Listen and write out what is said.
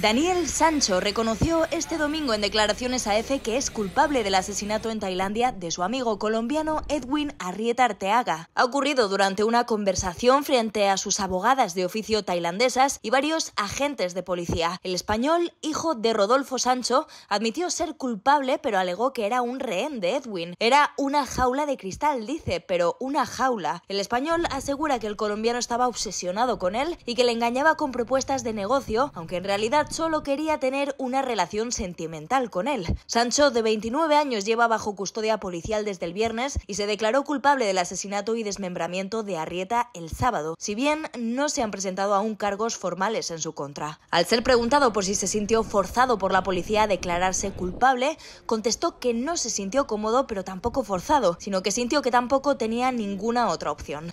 Daniel Sancho reconoció este domingo en declaraciones a EFE que es culpable del asesinato en Tailandia de su amigo colombiano Edwin Arrieta Arteaga. Ha ocurrido durante una conversación frente a sus abogadas de oficio tailandesas y varios agentes de policía. El español, hijo de Rodolfo Sancho, admitió ser culpable pero alegó que era un rehén de Edwin. Era una jaula de cristal, dice, pero una jaula. El español asegura que el colombiano estaba obsesionado con él y que le engañaba con propuestas de negocio, aunque en realidad solo quería tener una relación sentimental con él. Sancho, de 29 años, lleva bajo custodia policial desde el viernes y se declaró culpable del asesinato y desmembramiento de Arrieta el sábado, si bien no se han presentado aún cargos formales en su contra. Al ser preguntado por si se sintió forzado por la policía a declararse culpable, contestó que no se sintió cómodo pero tampoco forzado, sino que sintió que tampoco tenía ninguna otra opción.